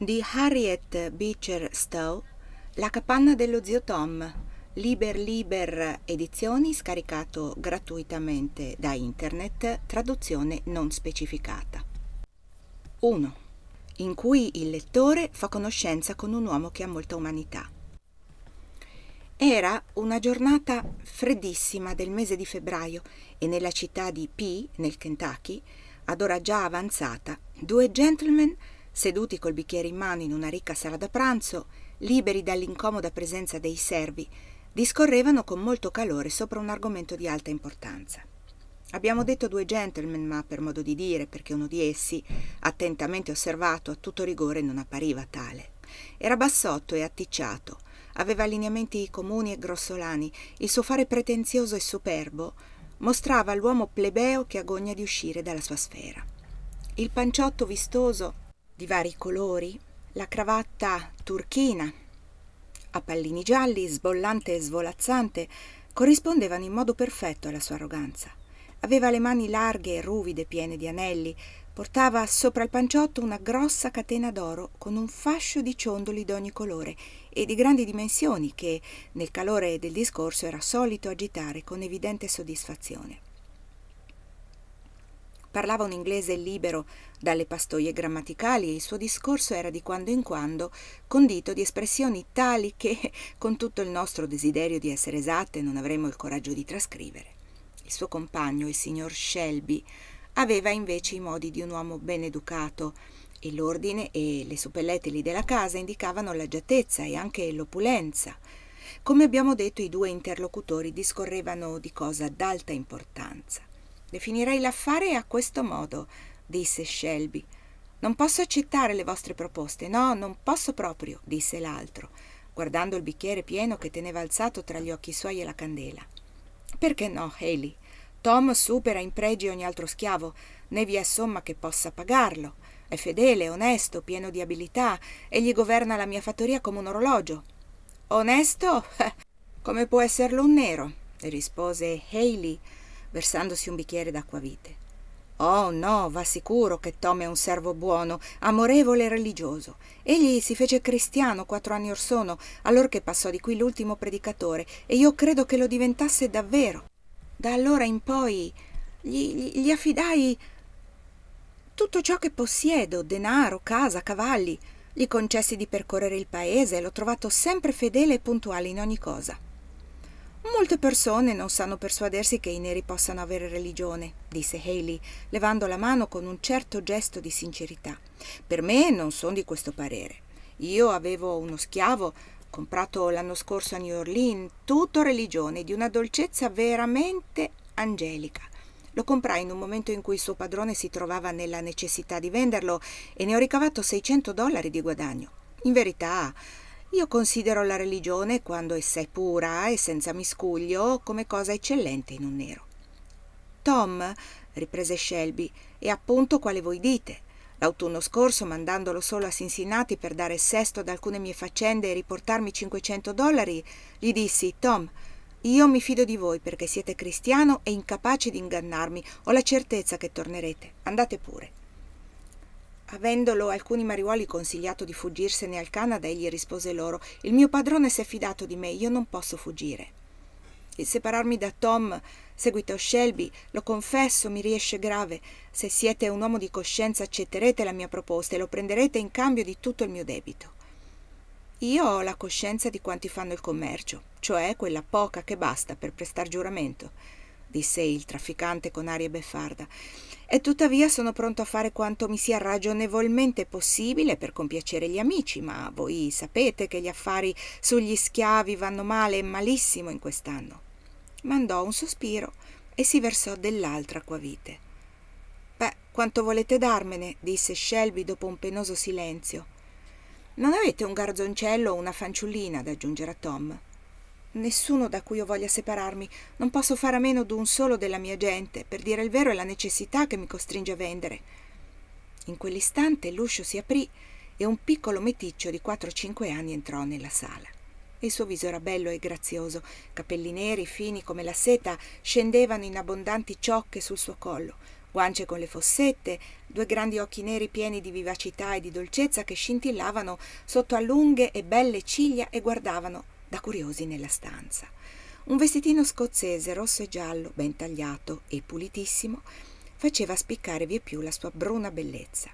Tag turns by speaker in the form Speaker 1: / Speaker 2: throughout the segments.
Speaker 1: di Harriet Beecher Stowe, La capanna dello zio Tom, Liber Liber Edizioni, scaricato gratuitamente da internet, traduzione non specificata. 1. In cui il lettore fa conoscenza con un uomo che ha molta umanità. Era una giornata freddissima del mese di febbraio e nella città di P, nel Kentucky, ad ora già avanzata, due gentlemen Seduti col bicchiere in mano in una ricca sala da pranzo, liberi dall'incomoda presenza dei servi, discorrevano con molto calore sopra un argomento di alta importanza. Abbiamo detto due gentlemen, ma per modo di dire, perché uno di essi, attentamente osservato, a tutto rigore non appariva tale. Era bassotto e atticciato, aveva lineamenti comuni e grossolani, il suo fare pretenzioso e superbo mostrava l'uomo plebeo che agogna di uscire dalla sua sfera. Il panciotto vistoso di vari colori, la cravatta turchina a pallini gialli, sbollante e svolazzante, corrispondevano in modo perfetto alla sua arroganza. Aveva le mani larghe e ruvide, piene di anelli, portava sopra il panciotto una grossa catena d'oro con un fascio di ciondoli d'ogni colore e di grandi dimensioni che, nel calore del discorso, era solito agitare con evidente soddisfazione. Parlava un inglese libero dalle pastoie grammaticali e il suo discorso era di quando in quando condito di espressioni tali che, con tutto il nostro desiderio di essere esatte, non avremmo il coraggio di trascrivere. Il suo compagno, il signor Shelby, aveva invece i modi di un uomo ben educato e l'ordine e le suppellettili della casa indicavano l'agiatezza e anche l'opulenza. Come abbiamo detto, i due interlocutori discorrevano di cosa d'alta importanza. Definirei l'affare a questo modo, disse Shelby. Non posso accettare le vostre proposte, no, non posso proprio, disse l'altro, guardando il bicchiere pieno che teneva alzato tra gli occhi suoi e la candela. Perché no, Haley? Tom supera in pregi ogni altro schiavo, né vi è somma che possa pagarlo. È fedele, onesto, pieno di abilità, egli governa la mia fattoria come un orologio. Onesto? Come può esserlo un nero? rispose Haley versandosi un bicchiere d'acquavite. Oh no, va sicuro che Tom è un servo buono, amorevole e religioso. Egli si fece cristiano quattro anni or sono, allorché passò di qui l'ultimo predicatore, e io credo che lo diventasse davvero. Da allora in poi gli, gli affidai tutto ciò che possiedo, denaro, casa, cavalli. Gli concessi di percorrere il paese e l'ho trovato sempre fedele e puntuale in ogni cosa. Molte persone non sanno persuadersi che i neri possano avere religione, disse Haley, levando la mano con un certo gesto di sincerità. Per me non sono di questo parere. Io avevo uno schiavo comprato l'anno scorso a New Orleans, tutto religione, di una dolcezza veramente angelica. Lo comprai in un momento in cui il suo padrone si trovava nella necessità di venderlo e ne ho ricavato 600 dollari di guadagno. In verità, io considero la religione, quando essa è pura e senza miscuglio, come cosa eccellente in un nero. Tom, riprese Shelby, è appunto quale voi dite. L'autunno scorso, mandandolo solo a Cincinnati per dare sesto ad alcune mie faccende e riportarmi 500 dollari, gli dissi, Tom, io mi fido di voi perché siete cristiano e incapace di ingannarmi. Ho la certezza che tornerete. Andate pure. Avendolo alcuni mariuoli consigliato di fuggirsene al Canada, egli rispose loro Il mio padrone si è fidato di me, io non posso fuggire. Il separarmi da Tom, seguitò Shelby, lo confesso, mi riesce grave. Se siete un uomo di coscienza accetterete la mia proposta e lo prenderete in cambio di tutto il mio debito. Io ho la coscienza di quanti fanno il commercio, cioè quella poca che basta per prestar giuramento, disse il trafficante con aria beffarda e tuttavia sono pronto a fare quanto mi sia ragionevolmente possibile per compiacere gli amici, ma voi sapete che gli affari sugli schiavi vanno male e malissimo in quest'anno. Mandò un sospiro e si versò dell'altra acquavite. Beh, quanto volete darmene? disse Shelby dopo un penoso silenzio. Non avete un garzoncello o una fanciullina da aggiungere a Tom? nessuno da cui io voglia separarmi. Non posso fare a meno d'un solo della mia gente. Per dire il vero è la necessità che mi costringe a vendere. In quell'istante l'uscio si aprì e un piccolo meticcio di 4-5 anni entrò nella sala. Il suo viso era bello e grazioso, capelli neri, fini come la seta, scendevano in abbondanti ciocche sul suo collo, guance con le fossette, due grandi occhi neri pieni di vivacità e di dolcezza che scintillavano sotto a lunghe e belle ciglia e guardavano da curiosi nella stanza. Un vestitino scozzese rosso e giallo, ben tagliato e pulitissimo, faceva spiccare vie più la sua bruna bellezza.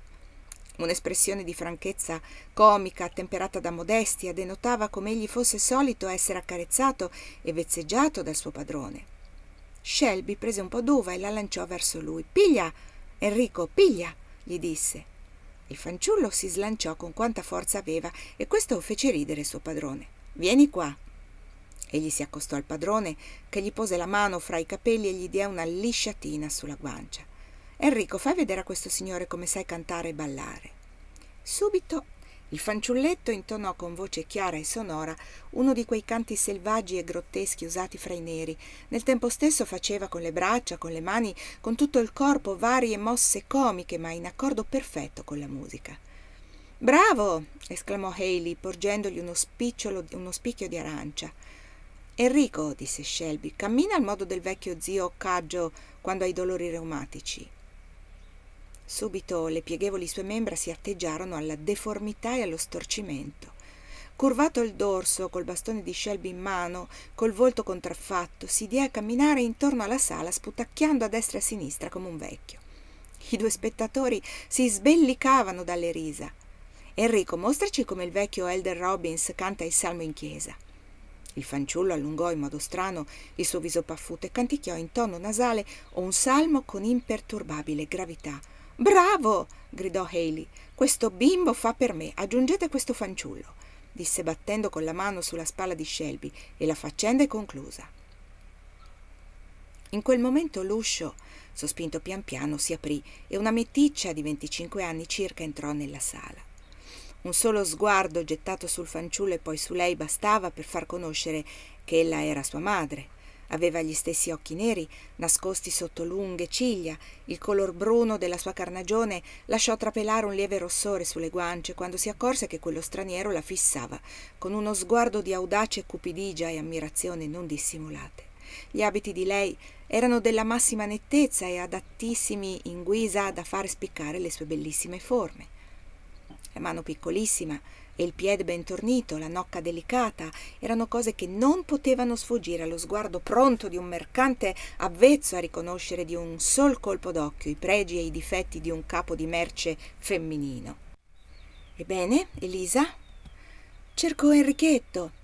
Speaker 1: Un'espressione di franchezza comica, temperata da modestia, denotava come egli fosse solito essere accarezzato e vezzeggiato dal suo padrone. Shelby prese un po' d'uva e la lanciò verso lui. Piglia, Enrico, piglia, gli disse. Il fanciullo si slanciò con quanta forza aveva e questo fece ridere suo padrone. Vieni qua. Egli si accostò al padrone, che gli pose la mano fra i capelli e gli diede una lisciatina sulla guancia. Enrico, fai vedere a questo signore come sai cantare e ballare. Subito il fanciulletto intonò con voce chiara e sonora uno di quei canti selvaggi e grotteschi usati fra i neri. Nel tempo stesso faceva con le braccia, con le mani, con tutto il corpo varie mosse comiche, ma in accordo perfetto con la musica. Bravo! esclamò Haley, porgendogli uno, uno spicchio di arancia. Enrico, disse Shelby, cammina al modo del vecchio zio Caggio quando hai dolori reumatici. Subito le pieghevoli sue membra si atteggiarono alla deformità e allo storcimento. Curvato il dorso, col bastone di Shelby in mano, col volto contraffatto, si diè a camminare intorno alla sala, sputacchiando a destra e a sinistra come un vecchio. I due spettatori si sbellicavano dalle risa. Enrico, mostraci come il vecchio Elder Robbins canta il salmo in chiesa. Il fanciullo allungò in modo strano il suo viso paffuto e canticchiò in tono nasale un salmo con imperturbabile gravità. Bravo! gridò Haley. Questo bimbo fa per me. Aggiungete questo fanciullo, disse battendo con la mano sulla spalla di Shelby, e la faccenda è conclusa. In quel momento l'uscio, sospinto pian piano, si aprì e una meticcia di 25 anni circa entrò nella sala. Un solo sguardo gettato sul fanciullo e poi su lei bastava per far conoscere che ella era sua madre. Aveva gli stessi occhi neri, nascosti sotto lunghe ciglia, il color bruno della sua carnagione lasciò trapelare un lieve rossore sulle guance quando si accorse che quello straniero la fissava, con uno sguardo di audace cupidigia e ammirazione non dissimulate. Gli abiti di lei erano della massima nettezza e adattissimi in guisa da far spiccare le sue bellissime forme la mano piccolissima e il piede ben tornito, la nocca delicata, erano cose che non potevano sfuggire allo sguardo pronto di un mercante avvezzo a riconoscere di un sol colpo d'occhio i pregi e i difetti di un capo di merce femminino. Ebbene, Elisa? Cercò Enrichetto.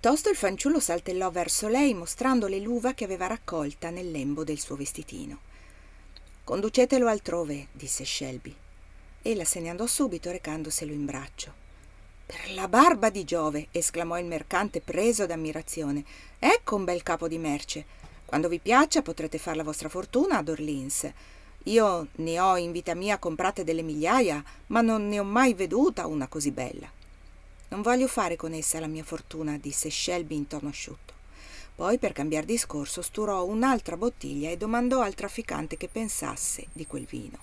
Speaker 1: Tosto il fanciullo saltellò verso lei mostrandole l'uva che aveva raccolta nel lembo del suo vestitino. Conducetelo altrove, disse Shelby. Ella se ne andò subito recandoselo in braccio. Per la barba di Giove! esclamò il mercante preso d'ammirazione. Ecco un bel capo di merce. Quando vi piaccia potrete far la vostra fortuna ad Orlins. Io ne ho in vita mia comprate delle migliaia, ma non ne ho mai veduta una così bella. Non voglio fare con essa la mia fortuna, disse Shelby in tono asciutto. Poi, per cambiar discorso, sturò un'altra bottiglia e domandò al trafficante che pensasse di quel vino.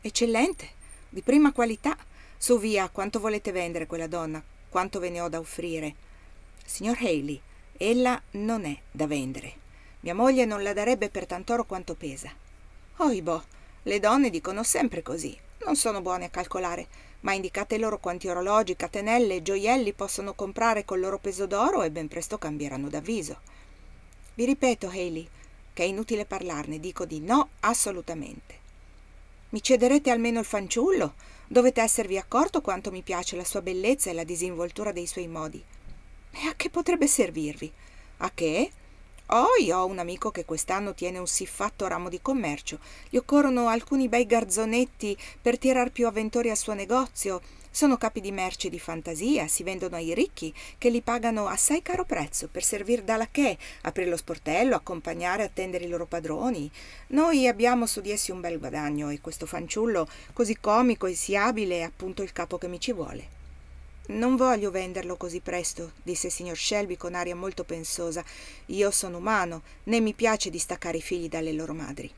Speaker 1: Eccellente, di prima qualità. Su via, quanto volete vendere quella donna? Quanto ve ne ho da offrire? Signor Haley, ella non è da vendere. Mia moglie non la darebbe per tant'oro quanto pesa. Oibo, le donne dicono sempre così. Non sono buone a calcolare, ma indicate loro quanti orologi, catenelle e gioielli possono comprare col loro peso d'oro e ben presto cambieranno d'avviso. Vi ripeto, Haley, che è inutile parlarne, dico di no assolutamente. Mi cederete almeno il fanciullo? Dovete esservi accorto quanto mi piace la sua bellezza e la disinvoltura dei suoi modi. E a che potrebbe servirvi? A che? Oh, io ho un amico che quest'anno tiene un siffatto ramo di commercio. Gli occorrono alcuni bei garzonetti per tirar più avventori al suo negozio sono capi di merce di fantasia, si vendono ai ricchi che li pagano assai caro prezzo per servir da lacchè, aprire lo sportello, accompagnare, attendere i loro padroni. Noi abbiamo su di essi un bel guadagno e questo fanciullo così comico e si abile è appunto il capo che mi ci vuole. Non voglio venderlo così presto, disse il signor Shelby con aria molto pensosa. Io sono umano, né mi piace distaccare i figli dalle loro madri.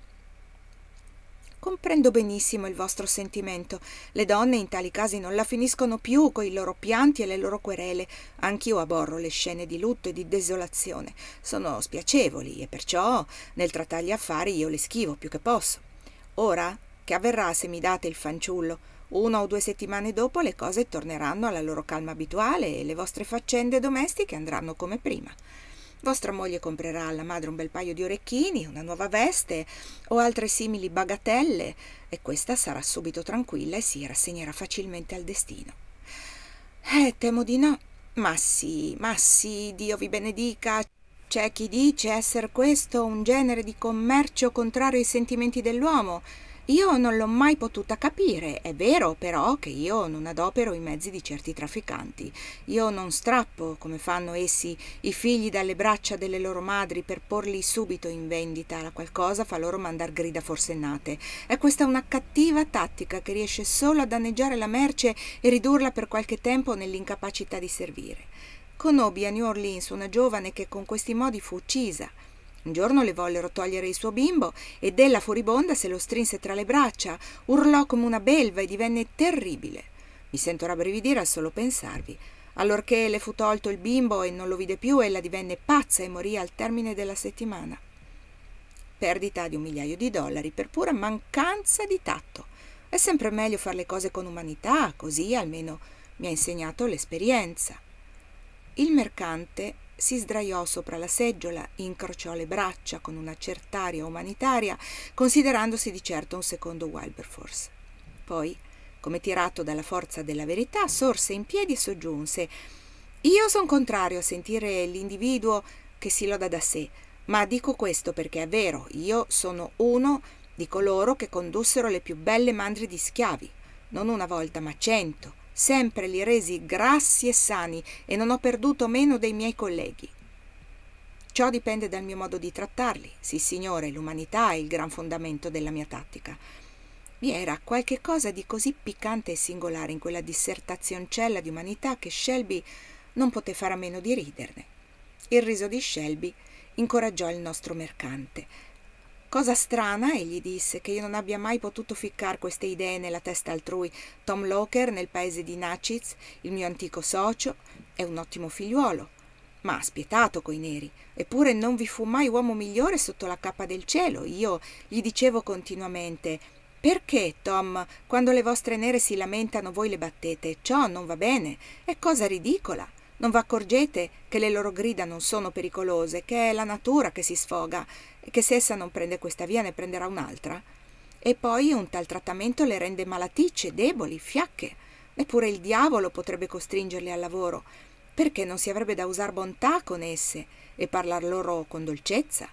Speaker 1: Comprendo benissimo il vostro sentimento. Le donne in tali casi non la finiscono più con i loro pianti e le loro querele. Anch'io aborro le scene di lutto e di desolazione. Sono spiacevoli e perciò nel trattare gli affari io le schivo più che posso. Ora, che avverrà se mi date il fanciullo? Una o due settimane dopo le cose torneranno alla loro calma abituale e le vostre faccende domestiche andranno come prima. Vostra moglie comprerà alla madre un bel paio di orecchini, una nuova veste o altre simili bagatelle e questa sarà subito tranquilla e si rassegnerà facilmente al destino. Eh, temo di no. Ma sì, ma sì, Dio vi benedica. C'è chi dice essere questo un genere di commercio contrario ai sentimenti dell'uomo. Io non l'ho mai potuta capire, è vero però che io non adopero i mezzi di certi trafficanti, io non strappo, come fanno essi, i figli dalle braccia delle loro madri per porli subito in vendita, la qualcosa fa loro mandar grida forsennate. È questa una cattiva tattica che riesce solo a danneggiare la merce e ridurla per qualche tempo nell'incapacità di servire. Conobbi a New Orleans una giovane che con questi modi fu uccisa. Un giorno le vollero togliere il suo bimbo ed ella furibonda se lo strinse tra le braccia, urlò come una belva e divenne terribile. Mi sento rabbrividire al solo pensarvi. Allorché le fu tolto il bimbo e non lo vide più, ella divenne pazza e morì al termine della settimana. Perdita di un migliaio di dollari per pura mancanza di tatto. È sempre meglio fare le cose con umanità, così almeno mi ha insegnato l'esperienza. Il mercante si sdraiò sopra la seggiola, incrociò le braccia con una certaria umanitaria, considerandosi di certo un secondo Wilberforce. Poi, come tirato dalla forza della verità, sorse in piedi e soggiunse Io sono contrario a sentire l'individuo che si loda da sé, ma dico questo perché è vero, io sono uno di coloro che condussero le più belle mandri di schiavi, non una volta ma cento, sempre li resi grassi e sani e non ho perduto meno dei miei colleghi. Ciò dipende dal mio modo di trattarli. Sì, signore, l'umanità è il gran fondamento della mia tattica. Vi era qualche cosa di così piccante e singolare in quella dissertazioncella di umanità che Shelby non poté fare a meno di riderne. Il riso di Shelby incoraggiò il nostro mercante Cosa strana, egli disse, che io non abbia mai potuto ficcare queste idee nella testa altrui. Tom Locker, nel paese di Natchitz, il mio antico socio, è un ottimo figliuolo, ma spietato coi neri. Eppure non vi fu mai uomo migliore sotto la cappa del cielo. Io gli dicevo continuamente perché, Tom, quando le vostre nere si lamentano voi le battete? Ciò non va bene, è cosa ridicola. Non vi accorgete che le loro grida non sono pericolose, che è la natura che si sfoga e che se essa non prende questa via ne prenderà un'altra? E poi un tal trattamento le rende malaticce, deboli, fiacche. Neppure il diavolo potrebbe costringerle al lavoro. Perché non si avrebbe da usare bontà con esse e parlar loro con dolcezza?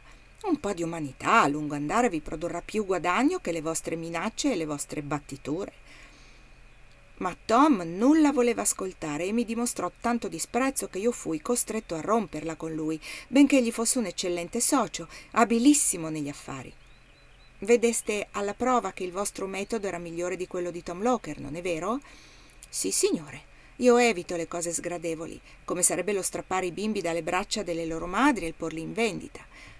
Speaker 1: Un po' di umanità a lungo andare vi produrrà più guadagno che le vostre minacce e le vostre battiture. Ma Tom nulla voleva ascoltare e mi dimostrò tanto disprezzo che io fui costretto a romperla con lui, benché egli fosse un eccellente socio, abilissimo negli affari. Vedeste alla prova che il vostro metodo era migliore di quello di Tom Locker, non è vero? Sì, signore. Io evito le cose sgradevoli, come sarebbe lo strappare i bimbi dalle braccia delle loro madri e porli in vendita.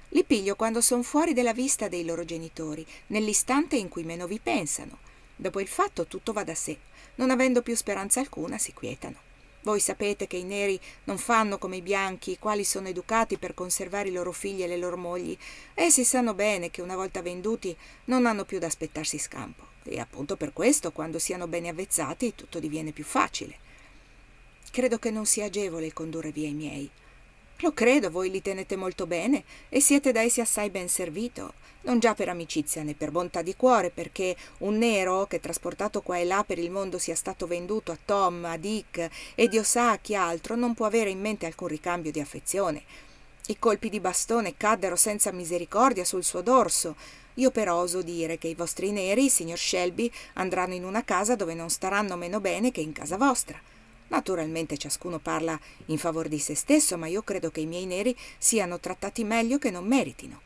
Speaker 1: Li piglio quando sono fuori della vista dei loro genitori, nell'istante in cui meno vi pensano. Dopo il fatto tutto va da sé, non avendo più speranza alcuna, si quietano. Voi sapete che i neri non fanno come i bianchi, i quali sono educati per conservare i loro figli e le loro mogli. Essi sanno bene che una volta venduti non hanno più da aspettarsi scampo. E appunto per questo, quando siano bene avvezzati, tutto diviene più facile. Credo che non sia agevole condurre via i miei. Lo credo, voi li tenete molto bene e siete da essi assai ben servito, non già per amicizia né per bontà di cuore, perché un nero che trasportato qua e là per il mondo sia stato venduto a Tom, a Dick e Dio sa a chi altro non può avere in mente alcun ricambio di affezione. I colpi di bastone caddero senza misericordia sul suo dorso. Io però oso dire che i vostri neri, signor Shelby, andranno in una casa dove non staranno meno bene che in casa vostra. Naturalmente ciascuno parla in favore di se stesso, ma io credo che i miei neri siano trattati meglio che non meritino.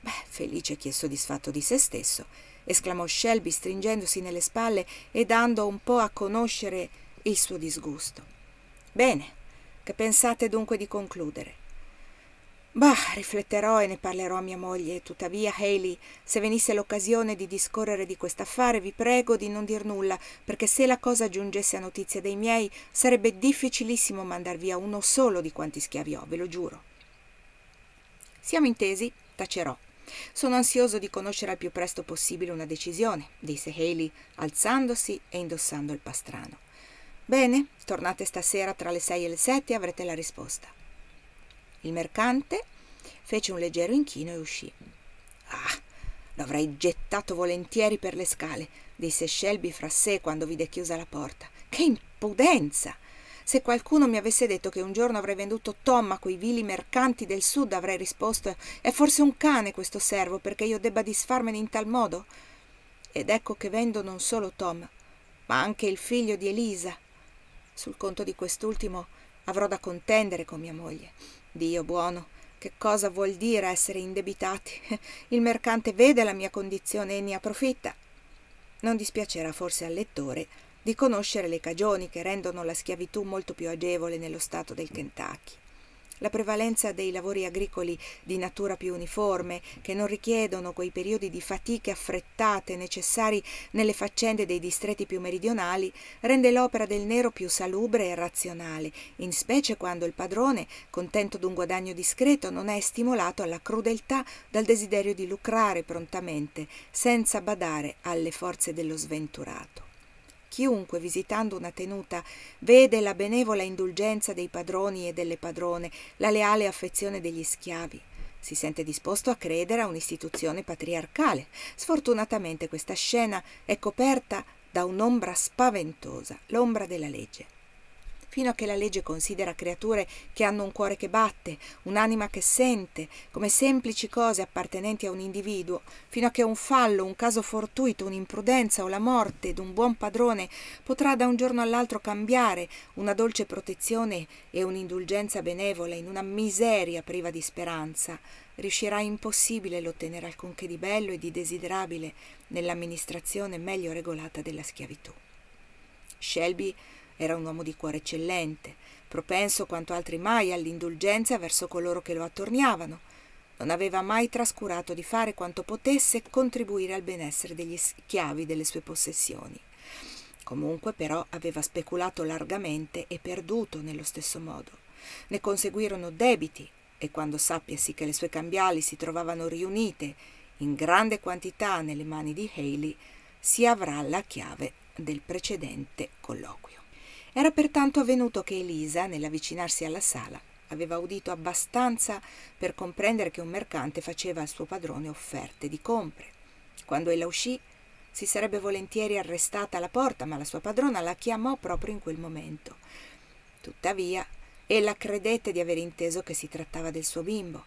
Speaker 1: Beh, felice chi è soddisfatto di se stesso, esclamò Shelby stringendosi nelle spalle e dando un po' a conoscere il suo disgusto. Bene, che pensate dunque di concludere? Bah, rifletterò e ne parlerò a mia moglie. Tuttavia, Haley, se venisse l'occasione di discorrere di quest'affare, vi prego di non dir nulla, perché se la cosa giungesse a notizia dei miei, sarebbe difficilissimo mandar via uno solo di quanti schiavi ho, ve lo giuro. Siamo intesi, tacerò. Sono ansioso di conoscere al più presto possibile una decisione, disse Haley, alzandosi e indossando il pastrano. Bene, tornate stasera tra le sei e le sette e avrete la risposta. Il mercante fece un leggero inchino e uscì. Ah, l'avrei gettato volentieri per le scale, disse Shelby fra sé quando vide chiusa la porta. Che impudenza! Se qualcuno mi avesse detto che un giorno avrei venduto Tom a quei vili mercanti del sud, avrei risposto è forse un cane questo servo perché io debba disfarmene in tal modo. Ed ecco che vendo non solo Tom, ma anche il figlio di Elisa. Sul conto di quest'ultimo avrò da contendere con mia moglie. Dio buono, che cosa vuol dire essere indebitati? Il mercante vede la mia condizione e ne approfitta. Non dispiacerà forse al lettore di conoscere le cagioni che rendono la schiavitù molto più agevole nello stato del Kentucky la prevalenza dei lavori agricoli di natura più uniforme, che non richiedono quei periodi di fatiche affrettate necessari nelle faccende dei distretti più meridionali, rende l'opera del nero più salubre e razionale, in specie quando il padrone, contento d'un guadagno discreto, non è stimolato alla crudeltà dal desiderio di lucrare prontamente, senza badare alle forze dello sventurato. Chiunque visitando una tenuta vede la benevola indulgenza dei padroni e delle padrone, la leale affezione degli schiavi. Si sente disposto a credere a un'istituzione patriarcale. Sfortunatamente questa scena è coperta da un'ombra spaventosa, l'ombra della legge fino a che la legge considera creature che hanno un cuore che batte, un'anima che sente, come semplici cose appartenenti a un individuo, fino a che un fallo, un caso fortuito, un'imprudenza o la morte d'un buon padrone potrà da un giorno all'altro cambiare una dolce protezione e un'indulgenza benevola in una miseria priva di speranza, riuscirà impossibile l'ottenere alcunché di bello e di desiderabile nell'amministrazione meglio regolata della schiavitù. Shelby era un uomo di cuore eccellente, propenso quanto altri mai all'indulgenza verso coloro che lo attorniavano. Non aveva mai trascurato di fare quanto potesse contribuire al benessere degli schiavi delle sue possessioni. Comunque però aveva speculato largamente e perduto nello stesso modo. Ne conseguirono debiti e quando sappiasi che le sue cambiali si trovavano riunite in grande quantità nelle mani di Haley, si avrà la chiave del precedente colloquio. Era pertanto avvenuto che Elisa, nell'avvicinarsi alla sala, aveva udito abbastanza per comprendere che un mercante faceva al suo padrone offerte di compre. Quando ella uscì, si sarebbe volentieri arrestata alla porta, ma la sua padrona la chiamò proprio in quel momento. Tuttavia, ella credette di aver inteso che si trattava del suo bimbo.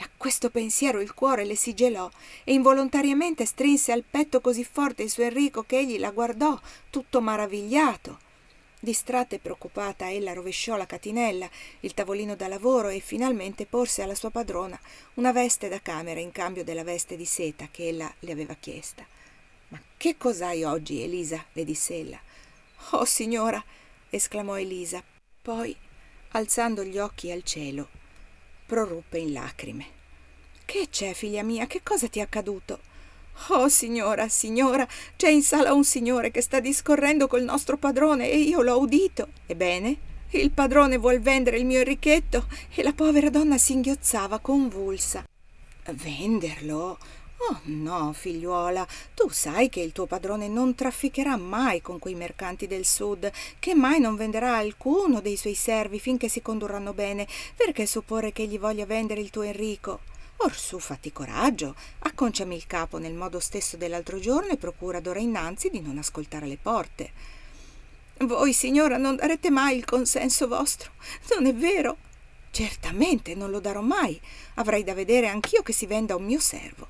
Speaker 1: A questo pensiero il cuore le si gelò e involontariamente strinse al petto così forte il suo Enrico che egli la guardò, tutto maravigliato. Distratta e preoccupata, ella rovesciò la catinella, il tavolino da lavoro e finalmente porse alla sua padrona una veste da camera in cambio della veste di seta che ella le aveva chiesta. Ma che cos'hai oggi, Elisa? le disse ella. Oh, signora! esclamò Elisa. Poi, alzando gli occhi al cielo, proruppe in lacrime. Che c'è, figlia mia? Che cosa ti è accaduto? Oh signora, signora, c'è in sala un signore che sta discorrendo col nostro padrone e io l'ho udito. Ebbene? Il padrone vuol vendere il mio Enrichetto e la povera donna singhiozzava convulsa. Venderlo? Oh no, figliuola, tu sai che il tuo padrone non trafficherà mai con quei mercanti del sud, che mai non venderà alcuno dei suoi servi finché si condurranno bene. Perché supporre che gli voglia vendere il tuo Enrico? Orsù, fatti coraggio, acconciami il capo nel modo stesso dell'altro giorno e procura d'ora innanzi di non ascoltare le porte. Voi, signora, non darete mai il consenso vostro, non è vero? Certamente non lo darò mai. Avrei da vedere anch'io che si venda un mio servo.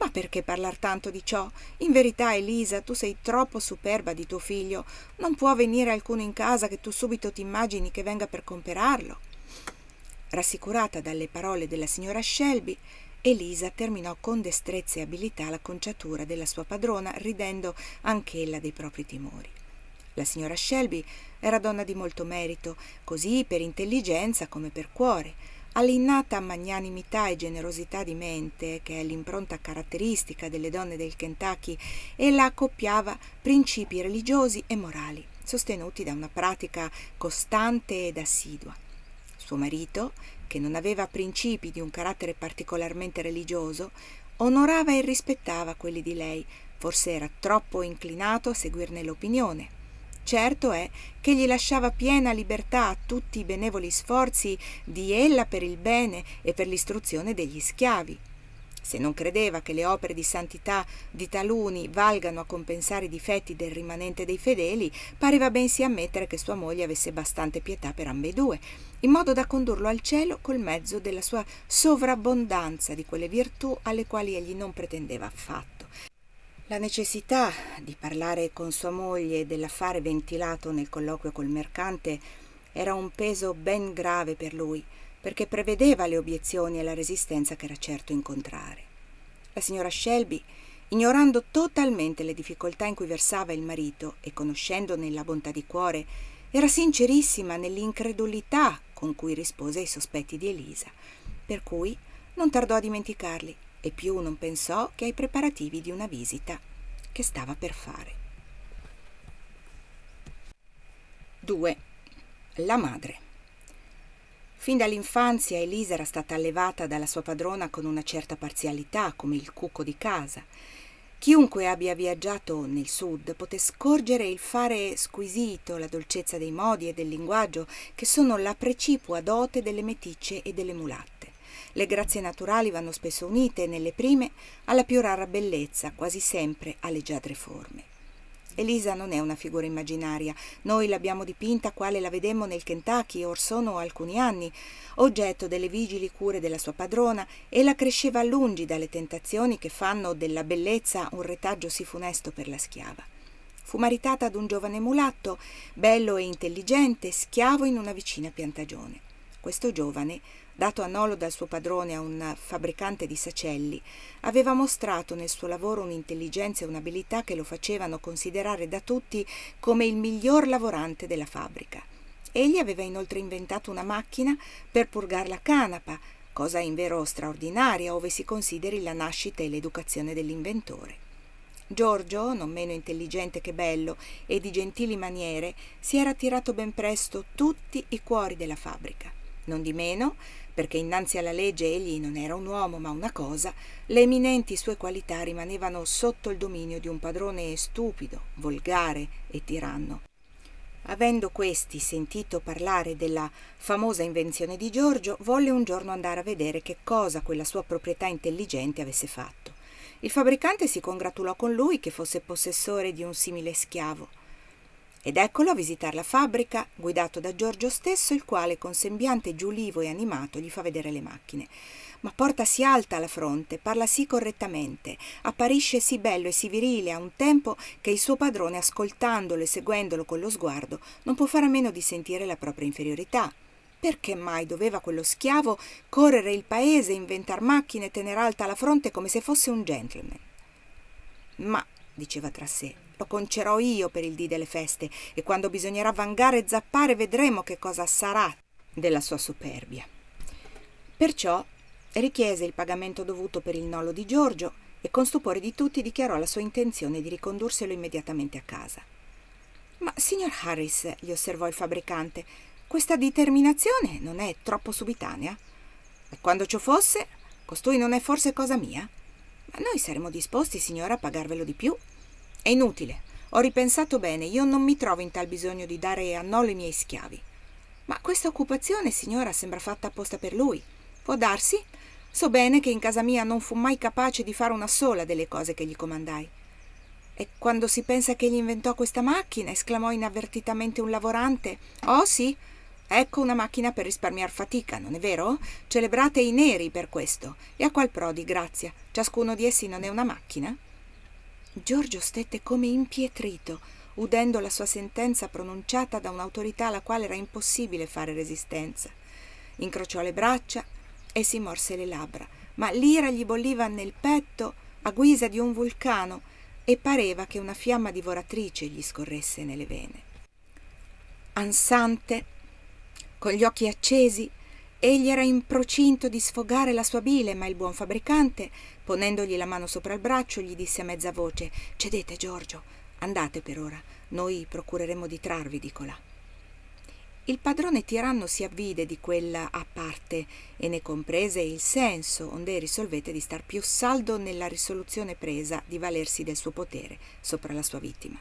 Speaker 1: Ma perché parlar tanto di ciò? In verità, Elisa, tu sei troppo superba di tuo figlio. Non può venire alcuno in casa che tu subito ti immagini che venga per comperarlo. Rassicurata dalle parole della signora Shelby, Elisa terminò con destrezza e abilità l'acconciatura della sua padrona, ridendo anch'ella dei propri timori. La signora Shelby era donna di molto merito, così per intelligenza come per cuore, all'innata magnanimità e generosità di mente, che è l'impronta caratteristica delle donne del Kentucky, ella accoppiava principi religiosi e morali, sostenuti da una pratica costante ed assidua suo marito, che non aveva principi di un carattere particolarmente religioso, onorava e rispettava quelli di lei, forse era troppo inclinato a seguirne l'opinione. Certo è che gli lasciava piena libertà a tutti i benevoli sforzi di ella per il bene e per l'istruzione degli schiavi. Se non credeva che le opere di santità di taluni valgano a compensare i difetti del rimanente dei fedeli, pareva bensì ammettere che sua moglie avesse bastante pietà per ambedue, in modo da condurlo al cielo col mezzo della sua sovrabbondanza di quelle virtù alle quali egli non pretendeva affatto. La necessità di parlare con sua moglie dell'affare ventilato nel colloquio col mercante era un peso ben grave per lui, perché prevedeva le obiezioni e la resistenza che era certo incontrare. La signora Shelby, ignorando totalmente le difficoltà in cui versava il marito e conoscendone la bontà di cuore, era sincerissima nell'incredulità con cui rispose ai sospetti di Elisa, per cui non tardò a dimenticarli e più non pensò che ai preparativi di una visita che stava per fare. 2. La madre. Fin dall'infanzia Elisa era stata allevata dalla sua padrona con una certa parzialità, come il cuco di casa. Chiunque abbia viaggiato nel sud poté scorgere il fare squisito, la dolcezza dei modi e del linguaggio che sono la precipua dote delle meticce e delle mulatte. Le grazie naturali vanno spesso unite, nelle prime, alla più rara bellezza, quasi sempre alle giadre forme. Elisa non è una figura immaginaria, noi l'abbiamo dipinta quale la vedemmo nel Kentucky or sono alcuni anni, oggetto delle vigili cure della sua padrona, e la cresceva lungi dalle tentazioni che fanno della bellezza un retaggio sì funesto per la schiava. Fu maritata ad un giovane mulatto, bello e intelligente, schiavo in una vicina piantagione. Questo giovane dato a Nolo dal suo padrone a un fabbricante di sacelli, aveva mostrato nel suo lavoro un'intelligenza e un'abilità che lo facevano considerare da tutti come il miglior lavorante della fabbrica. Egli aveva inoltre inventato una macchina per purgar la canapa, cosa invero straordinaria ove si consideri la nascita e l'educazione dell'inventore. Giorgio, non meno intelligente che bello e di gentili maniere, si era tirato ben presto tutti i cuori della fabbrica. Non di meno, perché innanzi alla legge egli non era un uomo ma una cosa, le eminenti sue qualità rimanevano sotto il dominio di un padrone stupido, volgare e tiranno. Avendo questi sentito parlare della famosa invenzione di Giorgio, volle un giorno andare a vedere che cosa quella sua proprietà intelligente avesse fatto. Il fabbricante si congratulò con lui che fosse possessore di un simile schiavo ed eccolo a visitare la fabbrica, guidato da Giorgio stesso, il quale con sembiante giulivo e animato gli fa vedere le macchine. Ma portasi alta la fronte, parla sì correttamente, apparisce sì bello e sì virile a un tempo che il suo padrone, ascoltandolo e seguendolo con lo sguardo, non può fare a meno di sentire la propria inferiorità. Perché mai doveva quello schiavo correre il paese, inventar macchine e tenere alta la fronte come se fosse un gentleman? Ma, diceva tra sé, lo concerò io per il dì delle feste e quando bisognerà vangare e zappare vedremo che cosa sarà della sua superbia. Perciò richiese il pagamento dovuto per il nolo di Giorgio e con stupore di tutti dichiarò la sua intenzione di ricondurselo immediatamente a casa. Ma signor Harris, gli osservò il fabbricante, questa determinazione non è troppo subitanea? E quando ciò fosse, costui non è forse cosa mia? Ma noi saremmo disposti, signora, a pagarvelo di più è inutile. Ho ripensato bene, io non mi trovo in tal bisogno di dare a no i miei schiavi. Ma questa occupazione, signora, sembra fatta apposta per lui. Può darsi? So bene che in casa mia non fu mai capace di fare una sola delle cose che gli comandai. E quando si pensa che gli inventò questa macchina, esclamò inavvertitamente un lavorante. Oh sì, ecco una macchina per risparmiar fatica, non è vero? Celebrate i neri per questo. E a qual pro di grazia? Ciascuno di essi non è una macchina? Giorgio stette come impietrito, udendo la sua sentenza pronunciata da un'autorità alla quale era impossibile fare resistenza. Incrociò le braccia e si morse le labbra, ma l'ira gli bolliva nel petto a guisa di un vulcano e pareva che una fiamma divoratrice gli scorresse nelle vene. Ansante, con gli occhi accesi, Egli era in procinto di sfogare la sua bile, ma il buon fabbricante, ponendogli la mano sopra il braccio, gli disse a mezza voce Cedete, Giorgio, andate per ora, noi procureremo di trarvi di colà. Il padrone tiranno si avvide di quella a parte e ne comprese il senso, onde risolvete di star più saldo nella risoluzione presa di valersi del suo potere sopra la sua vittima.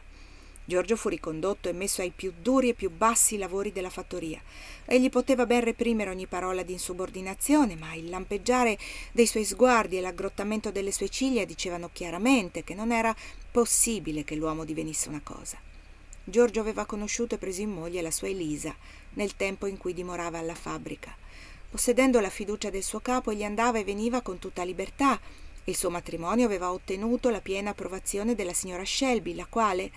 Speaker 1: Giorgio fu ricondotto e messo ai più duri e più bassi lavori della fattoria. Egli poteva ben reprimere ogni parola di insubordinazione, ma il lampeggiare dei suoi sguardi e l'aggrottamento delle sue ciglia dicevano chiaramente che non era possibile che l'uomo divenisse una cosa. Giorgio aveva conosciuto e preso in moglie la sua Elisa nel tempo in cui dimorava alla fabbrica. Possedendo la fiducia del suo capo, egli andava e veniva con tutta libertà. Il suo matrimonio aveva ottenuto la piena approvazione della signora Shelby, la quale,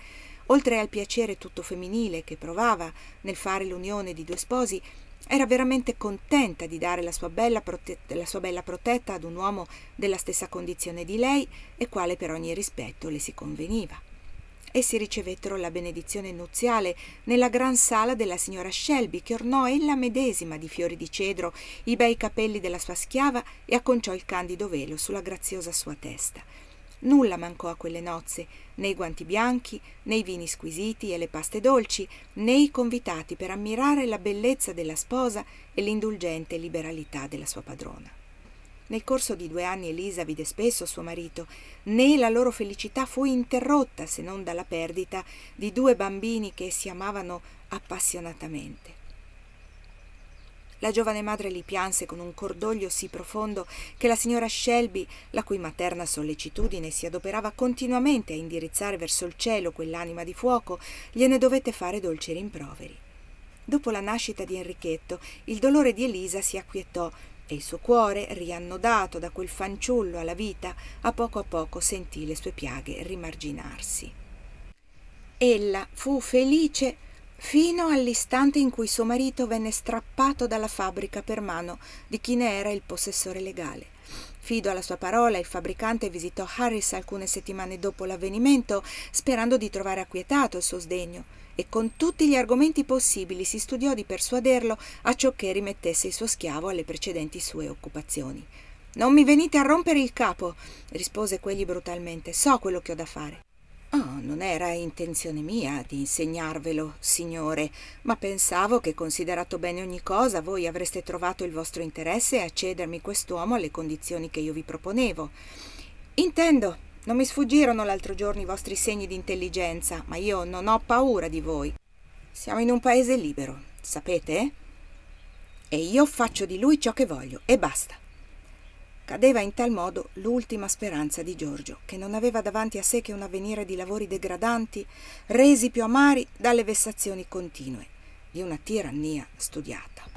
Speaker 1: Oltre al piacere tutto femminile che provava nel fare l'unione di due sposi, era veramente contenta di dare la sua, protetta, la sua, bella protetta ad un uomo della stessa condizione di lei e quale per ogni rispetto le si conveniva. Essi ricevettero la benedizione nuziale nella gran sala della signora Shelby, che ornò ella medesima di fiori di cedro i bei capelli della sua schiava e acconciò il candido velo sulla graziosa sua testa. Nulla mancò a quelle nozze, né i guanti bianchi, né i vini squisiti e le paste dolci, né i convitati per ammirare la bellezza della sposa e l'indulgente liberalità della sua padrona. Nel corso di due anni Elisa vide spesso suo marito, né la loro felicità fu interrotta se non dalla perdita di due bambini che si amavano appassionatamente. La giovane madre li pianse con un cordoglio sì profondo che la signora Shelby, la cui materna sollecitudine si adoperava continuamente a indirizzare verso il cielo quell'anima di fuoco, gliene dovette fare dolci rimproveri. Dopo la nascita di Enrichetto, il dolore di Elisa si acquietò e il suo cuore, riannodato da quel fanciullo alla vita, a poco a poco sentì le sue piaghe rimarginarsi. Ella fu felice fino all'istante in cui suo marito venne strappato dalla fabbrica per mano di chi ne era il possessore legale. Fido alla sua parola, il fabbricante visitò Harris alcune settimane dopo l'avvenimento, sperando di trovare acquietato il suo sdegno, e con tutti gli argomenti possibili si studiò di persuaderlo a ciò che rimettesse il suo schiavo alle precedenti sue occupazioni. Non mi venite a rompere il capo, rispose quegli brutalmente, so quello che ho da fare. Oh, non era intenzione mia di insegnarvelo, signore, ma pensavo che, considerato bene ogni cosa, voi avreste trovato il vostro interesse a cedermi quest'uomo alle condizioni che io vi proponevo. Intendo, non mi sfuggirono l'altro giorno i vostri segni di intelligenza, ma io non ho paura di voi. Siamo in un paese libero, sapete? E io faccio di lui ciò che voglio, e basta. Cadeva in tal modo l'ultima speranza di Giorgio, che non aveva davanti a sé che un avvenire di lavori degradanti, resi più amari dalle vessazioni continue, di una tirannia studiata.